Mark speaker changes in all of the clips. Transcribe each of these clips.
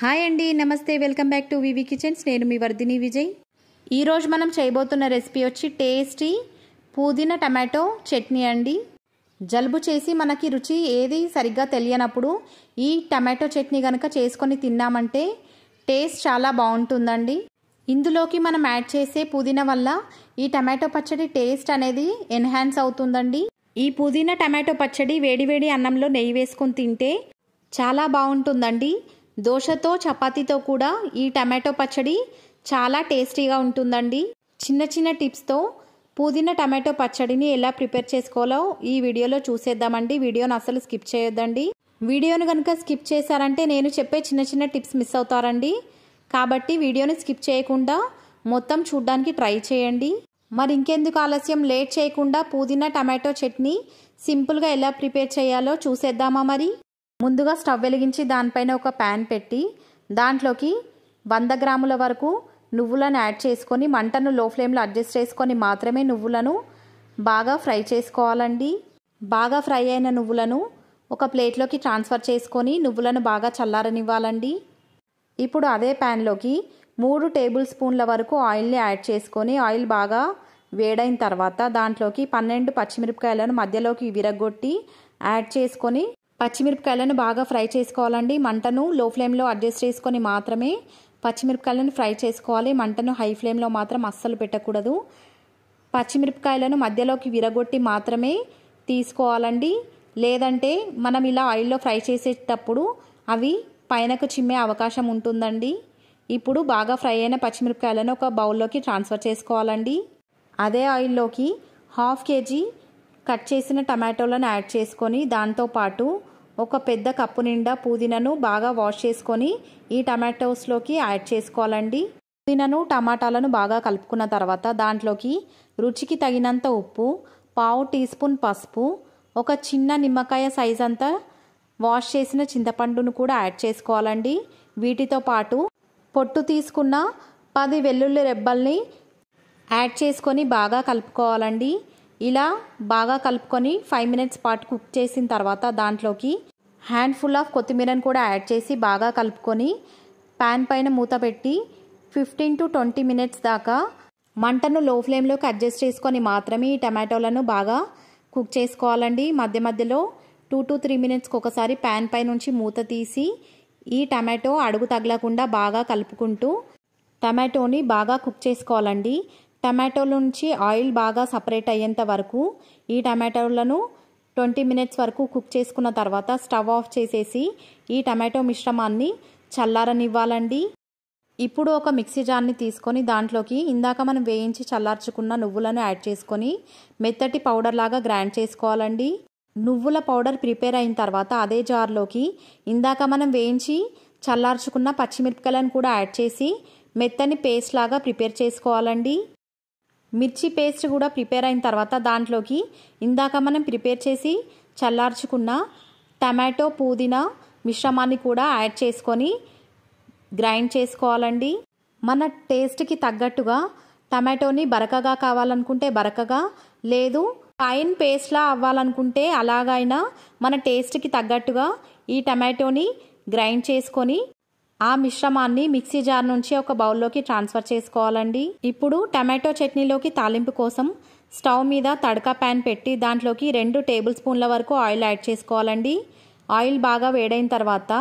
Speaker 1: hi అండి నమస్తే welcome back to VV kitchens నేను మీ వర్ధిని విజయ్ ఈరోజు మనం చేయబోతున్న రెసిపీ వచ్చి టేస్టీ పుదీనా టమాటో చట్నీ అండి జలుబు చేసి మనకి రుచి ఏది సరిగ్గా తెలియనప్పుడు ఈ టమాటో చట్నీ కనుక చేసుకొని తిన్నామంటే టేస్ట్ చాలా బాగుంటుందండి ఇందులోకి మనం యాడ్ చేసే పుదీనా వల్ల ఈ టమాటో పచ్చడి టేస్ట్ అనేది ఎన్హాన్స్ అవుతుందండి ఈ పుదీనా టమాటో పచ్చడి వేడివేడి అన్నంలో నెయ్యి వేసుకొని తింటే చాలా బాగుంటుందండి దోశతో చపాతీతో కూడా ఈ టమాటో పచ్చడి చాలా టేస్టీగా ఉంటుందండి చిన్న చిన్న టిప్స్తో పుదీనా టమాటో పచ్చడిని ఎలా ప్రిపేర్ చేసుకోవాలో ఈ వీడియోలో చూసేద్దామండి వీడియోను అసలు స్కిప్ చేయొద్దండి వీడియోను కనుక స్కిప్ చేశారంటే నేను చెప్పే చిన్న చిన్న టిప్స్ మిస్ అవుతారండి కాబట్టి వీడియోని స్కిప్ చేయకుండా మొత్తం చూడ్డానికి ట్రై చేయండి మరి ఇంకెందుకు ఆలస్యం లేట్ చేయకుండా పుదీనా టమాటో చట్నీ సింపుల్గా ఎలా ప్రిపేర్ చేయాలో చూసేద్దామా మరి ముందుగా స్టవ్ వెలిగించి దానిపైన ఒక ప్యాన్ పెట్టి దాంట్లోకి వంద గ్రాముల వరకు నువ్వులను యాడ్ చేసుకొని మంటను లో ఫ్లేమ్లో అడ్జస్ట్ చేసుకొని మాత్రమే నువ్వులను బాగా ఫ్రై చేసుకోవాలండి బాగా ఫ్రై అయిన నువ్వులను ఒక ప్లేట్లోకి ట్రాన్స్ఫర్ చేసుకొని నువ్వులను బాగా చల్లారనివ్వాలండి ఇప్పుడు అదే ప్యాన్లోకి మూడు టేబుల్ స్పూన్ల వరకు ఆయిల్ని యాడ్ చేసుకొని ఆయిల్ బాగా వేడైన తర్వాత దాంట్లోకి పన్నెండు పచ్చిమిరపకాయలను మధ్యలోకి విరగొట్టి యాడ్ చేసుకొని పచ్చిమిరపకాయలను బాగా ఫ్రై చేసుకోవాలండి మంటను లో ఫ్లేమ్లో అడ్జస్ట్ చేసుకొని మాత్రమే పచ్చిమిరపకాయలను ఫ్రై చేసుకోవాలి మంటను హై ఫ్లేమ్లో మాత్రం అస్సలు పెట్టకూడదు పచ్చిమిరపకాయలను మధ్యలోకి విరగొట్టి మాత్రమే తీసుకోవాలండి లేదంటే మనం ఇలా ఆయిల్లో ఫ్రై చేసేటప్పుడు అవి పైనకు చిమ్మే అవకాశం ఉంటుందండి ఇప్పుడు బాగా ఫ్రై అయిన పచ్చిమిరపకాయలను ఒక బౌల్లోకి ట్రాన్స్ఫర్ చేసుకోవాలండి అదే ఆయిల్లోకి హాఫ్ కేజీ కట్ చేసిన టమాటోలను యాడ్ చేసుకొని దాంతోపాటు ఒక పెద్ద కప్పు నిండా పుదీనాను బాగా వాష్ చేసుకొని ఈ టమాటోస్లోకి యాడ్ చేసుకోవాలండి పుదీనాను టమాటాలను బాగా కలుపుకున్న తర్వాత దాంట్లోకి రుచికి తగినంత ఉప్పు పావు టీ స్పూన్ పసుపు ఒక చిన్న నిమ్మకాయ సైజ్ అంతా వాష్ చేసిన చింతపండును కూడా యాడ్ చేసుకోవాలండి వీటితో పాటు పొట్టు తీసుకున్న పది వెల్లుల్లి రెబ్బల్ని యాడ్ చేసుకొని బాగా కలుపుకోవాలండి ఇలా బాగా కలుపుకొని ఫైవ్ మినిట్స్ పాటు కుక్ చేసిన తర్వాత దాంట్లోకి హ్యాండ్ఫుల్ ఆఫ్ కొత్తిమీరను కూడా యాడ్ చేసి బాగా కలుపుకొని ప్యాన్ పైన మూత పెట్టి ఫిఫ్టీన్ టు ట్వంటీ మినిట్స్ దాకా మంటను లో ఫ్లేమ్లోకి అడ్జస్ట్ చేసుకొని మాత్రమే ఈ టమాటోలను బాగా కుక్ చేసుకోవాలండి మధ్య మధ్యలో టూ టు త్రీ మినిట్స్కి ఒకసారి ప్యాన్ పై నుంచి మూత తీసి ఈ టమాటో అడుగు తగలకుండా బాగా కలుపుకుంటూ టమాటోని బాగా కుక్ చేసుకోవాలండి టమాటోల నుంచి ఆయిల్ బాగా సపరేట్ అయ్యేంత వరకు ఈ టమాటోలను ట్వంటీ మినిట్స్ వరకు కుక్ చేసుకున్న తర్వాత స్టవ్ ఆఫ్ చేసేసి ఈ టమాటో మిశ్రమాన్ని చల్లారనివ్వాలండి ఇప్పుడు ఒక మిక్సీ జార్ని తీసుకొని దాంట్లోకి ఇందాక మనం వేయించి చల్లార్చుకున్న నువ్వులను యాడ్ చేసుకొని మెత్తటి పౌడర్ లాగా గ్రైండ్ చేసుకోవాలండి నువ్వుల పౌడర్ ప్రిపేర్ అయిన తర్వాత అదే జార్లోకి ఇందాక మనం వేయించి చల్లార్చుకున్న పచ్చిమిరపకాయలను కూడా యాడ్ చేసి మెత్తని పేస్ట్ లాగా ప్రిపేర్ చేసుకోవాలండి మిర్చి పేస్ట్ కూడా ప్రిపేర్ అయిన తర్వాత దాంట్లోకి ఇందాక మనం ప్రిపేర్ చేసి చల్లార్చుకున్న టమాటో పుదీనా మిశ్రమాన్ని కూడా యాడ్ చేసుకొని గ్రైండ్ చేసుకోవాలండి మన టేస్ట్కి తగ్గట్టుగా టమాటోని బరకగా కావాలనుకుంటే బరకగా లేదు పైన్ పేస్ట్లా అవ్వాలనుకుంటే అలాగైనా మన టేస్ట్కి తగ్గట్టుగా ఈ టమాటోని గ్రైండ్ చేసుకొని ఆ మిశ్రమాన్ని మిక్సీ జార్ నుంచి ఒక బౌల్లోకి ట్రాన్స్ఫర్ చేసుకోవాలండి ఇప్పుడు టమాటో చట్నీలోకి తాలింపు కోసం స్టవ్ మీద తడక ప్యాన్ పెట్టి దాంట్లోకి రెండు టేబుల్ స్పూన్ల వరకు ఆయిల్ యాడ్ చేసుకోవాలండి ఆయిల్ బాగా వేడైన తర్వాత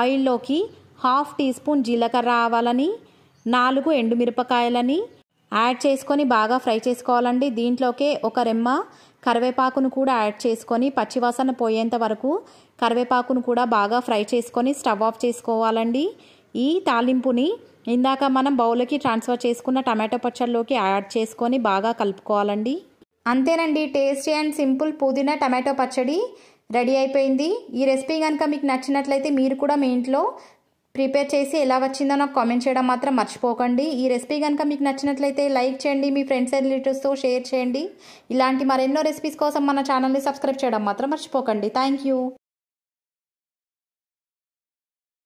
Speaker 1: ఆయిల్లోకి హాఫ్ టీ స్పూన్ జీలకర్ర ఆవాలని నాలుగు ఎండుమిరపకాయలని యాడ్ చేసుకొని బాగా ఫ్రై చేసుకోవాలండి దీంట్లోకే ఒక రెమ్మ కరివేపాకును కూడా యాడ్ చేసుకొని పచ్చివాసన పోయేంత వరకు కరివేపాకును కూడా బాగా ఫ్రై చేసుకొని స్టవ్ ఆఫ్ చేసుకోవాలండి ఈ తాలింపుని ఇందాక మనం బౌల్కి ట్రాన్స్ఫర్ చేసుకున్న టమాటో పచ్చళ్ళలోకి యాడ్ చేసుకొని బాగా కలుపుకోవాలండి అంతేనండి టేస్టీ అండ్ సింపుల్ పుదీనా టమాటో పచ్చడి రెడీ అయిపోయింది ఈ రెసిపీ కనుక మీకు నచ్చినట్లయితే మీరు కూడా మీ ఇంట్లో ప్రిపేర్ చేసి ఎలా వచ్చిందో నాకు కామెంట్ చేయడం మాత్రం మర్చిపోకండి ఈ రెసిపీ కనుక మీకు నచ్చినట్లయితే లైక్ చేయండి మీ ఫ్రెండ్స్ అండ్ రిలేటివ్స్తో షేర్ చేయండి ఇలాంటి మరెన్నో రెసిపీస్ కోసం మన ఛానల్ని సబ్స్క్రైబ్ చేయడం మాత్రం మర్చిపోకండి థ్యాంక్